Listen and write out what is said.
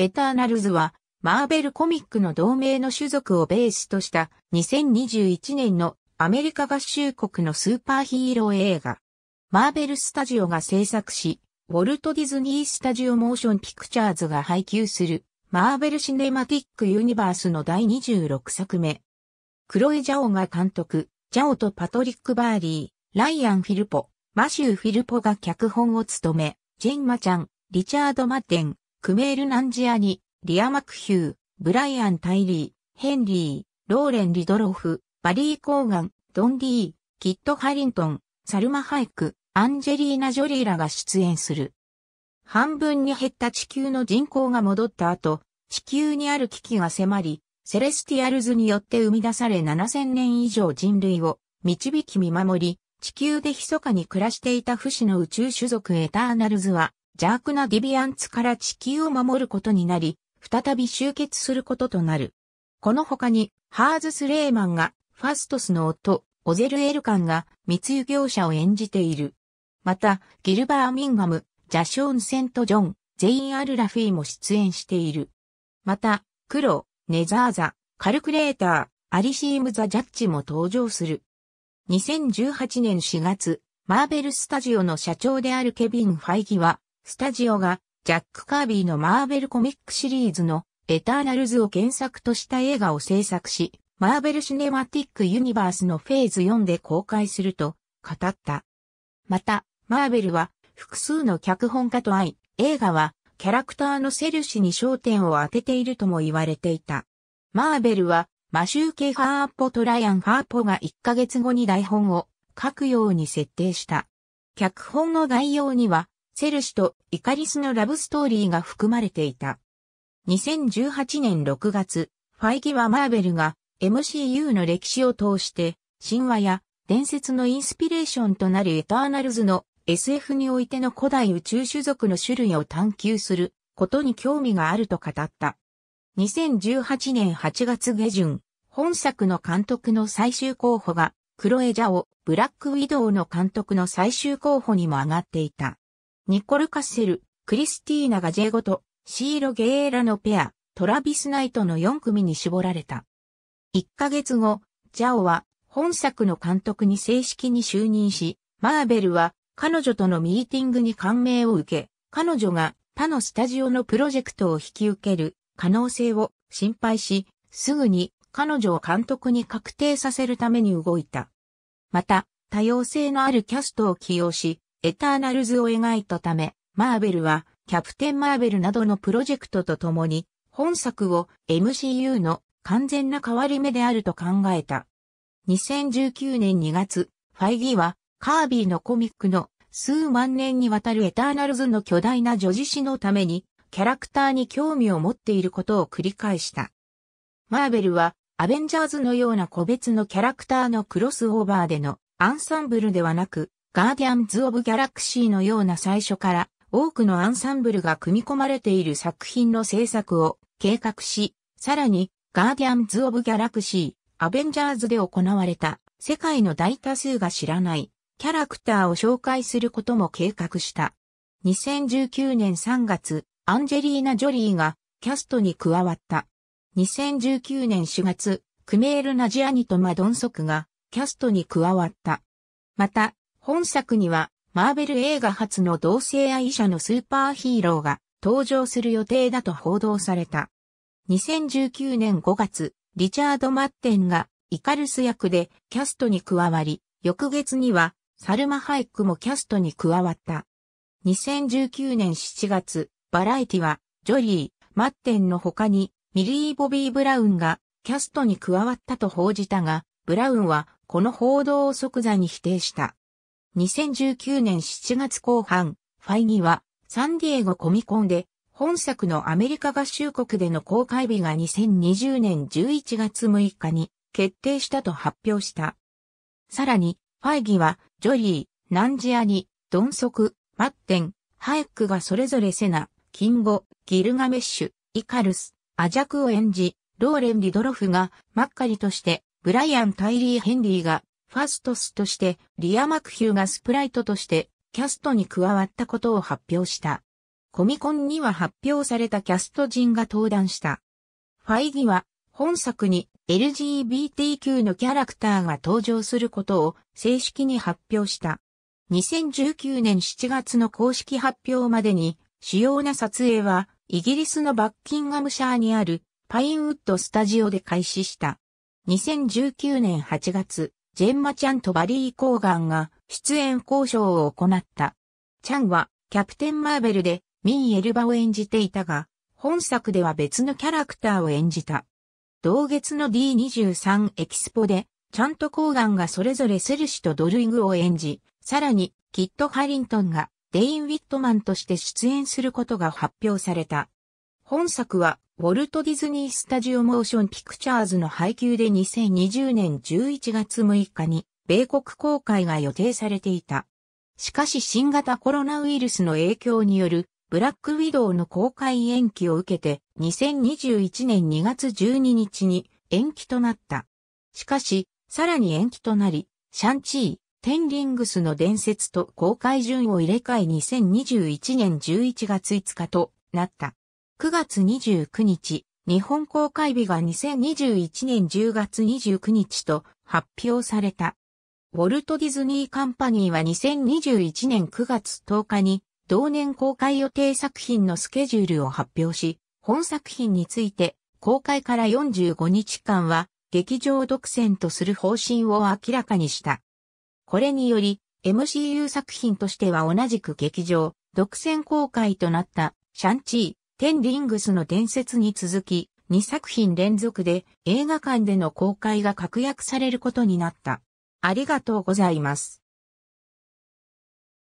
エターナルズは、マーベルコミックの同盟の種族をベースとした2021年のアメリカ合衆国のスーパーヒーロー映画。マーベルスタジオが制作し、ウォルト・ディズニー・スタジオ・モーション・ピクチャーズが配給する、マーベル・シネマティック・ユニバースの第26作目。クロエ・ジャオが監督、ジャオとパトリック・バーリー、ライアン・フィルポ、マシュー・フィルポが脚本を務め、ジェンマちゃん、リチャード・マッテン、クメール・ナンジアニ、リア・マクヒュー、ブライアン・タイリー、ヘンリー、ローレン・リドロフ、バリー・コーガン、ドン・ディー、キット・ハリントン、サルマ・ハイク、アンジェリーナ・ジョリーらが出演する。半分に減った地球の人口が戻った後、地球にある危機が迫り、セレスティアルズによって生み出され7000年以上人類を導き見守り、地球で密かに暮らしていた不死の宇宙種族エターナルズは、邪悪なディビアンツから地球を守ることになり、再び集結することとなる。この他に、ハーズ・スレーマンが、ファストスの夫、オゼル・エルカンが、密輸業者を演じている。また、ギルバー・ミンガム、ジャショーン・セント・ジョン、ゼイン・アル・ラフィーも出演している。また、クロ、ネザーザ、カルクレーター、アリシーム・ザ・ジャッジも登場する。2018年4月、マーベル・スタジオの社長であるケビン・ファイギは、スタジオがジャック・カービーのマーベルコミックシリーズのエターナルズを原作とした映画を制作し、マーベル・シネマティック・ユニバースのフェーズ4で公開すると語った。また、マーベルは複数の脚本家と会い、映画はキャラクターのセルシに焦点を当てているとも言われていた。マーベルはマシューケ・ハーポとライアン・ハーポが1ヶ月後に台本を書くように設定した。脚本の概要にはセルシとイカリスのラブストーリーが含まれていた。2018年6月、ファイギはマーベルが MCU の歴史を通して、神話や伝説のインスピレーションとなるエターナルズの SF においての古代宇宙種族の種類を探求することに興味があると語った。2018年8月下旬、本作の監督の最終候補が、クロエ・ジャオ、ブラック・ウィドウの監督の最終候補にも上がっていた。ニコル・カッセル、クリスティーナ・ガジェゴと、シーロ・ゲエーラのペア、トラビス・ナイトの4組に絞られた。1ヶ月後、ジャオは本作の監督に正式に就任し、マーベルは彼女とのミーティングに感銘を受け、彼女が他のスタジオのプロジェクトを引き受ける可能性を心配し、すぐに彼女を監督に確定させるために動いた。また、多様性のあるキャストを起用し、エターナルズを描いたため、マーベルは、キャプテン・マーベルなどのプロジェクトとともに、本作を MCU の完全な変わり目であると考えた。2019年2月、ファイギーは、カービーのコミックの数万年にわたるエターナルズの巨大な女子史のために、キャラクターに興味を持っていることを繰り返した。マーベルは、アベンジャーズのような個別のキャラクターのクロスオーバーでのアンサンブルではなく、ガーディアンズ・オブ・ギャラクシーのような最初から多くのアンサンブルが組み込まれている作品の制作を計画し、さらにガーディアンズ・オブ・ギャラクシー、アベンジャーズで行われた世界の大多数が知らないキャラクターを紹介することも計画した。2019年3月、アンジェリーナ・ジョリーがキャストに加わった。2019年4月、クメール・ナジアニとマドンソクがキャストに加わった。また、本作には、マーベル映画初の同性愛者のスーパーヒーローが登場する予定だと報道された。2019年5月、リチャード・マッテンがイカルス役でキャストに加わり、翌月にはサルマ・ハイクもキャストに加わった。2019年7月、バラエティはジョリー、マッテンの他にミリー・ボビー・ブラウンがキャストに加わったと報じたが、ブラウンはこの報道を即座に否定した。2019年7月後半、ファイには、サンディエゴコミコンで、本作のアメリカ合衆国での公開日が2020年11月6日に決定したと発表した。さらに、ファイギは、ジョリー、ナンジアニ、ドンソク、マッテン、ハエックがそれぞれセナ、キンゴ、ギルガメッシュ、イカルス、アジャクを演じ、ローレン・リドロフが、マッカリとして、ブライアン・タイリー・ヘンリーが、ファストスとしてリア・マクヒューがスプライトとしてキャストに加わったことを発表した。コミコンには発表されたキャスト陣が登壇した。ファイギは本作に LGBTQ のキャラクターが登場することを正式に発表した。2019年7月の公式発表までに主要な撮影はイギリスのバッキンガムシャーにあるパインウッドスタジオで開始した。2019年8月、ジェンマ・チャンとバリー・コーガンが出演交渉を行った。チャンはキャプテン・マーベルでミン・エルバを演じていたが、本作では別のキャラクターを演じた。同月の D23 エキスポで、チャンとコーガンがそれぞれセルシとドルイグを演じ、さらに、キッド・ハリントンがデイン・ウィットマンとして出演することが発表された。本作は、ウォルト・ディズニー・スタジオ・モーション・ピクチャーズの配給で2020年11月6日に、米国公開が予定されていた。しかし新型コロナウイルスの影響による、ブラックウィドウの公開延期を受けて、2021年2月12日に延期となった。しかし、さらに延期となり、シャンチー、テンリングスの伝説と公開順を入れ替え2021年11月5日となった。9月29日、日本公開日が2021年10月29日と発表された。ウォルト・ディズニー・カンパニーは2021年9月10日に同年公開予定作品のスケジュールを発表し、本作品について公開から45日間は劇場独占とする方針を明らかにした。これにより MCU 作品としては同じく劇場独占公開となったシャンチー、テンリングスの伝説に続き、2作品連続で映画館での公開が確約されることになった。ありがとうございます。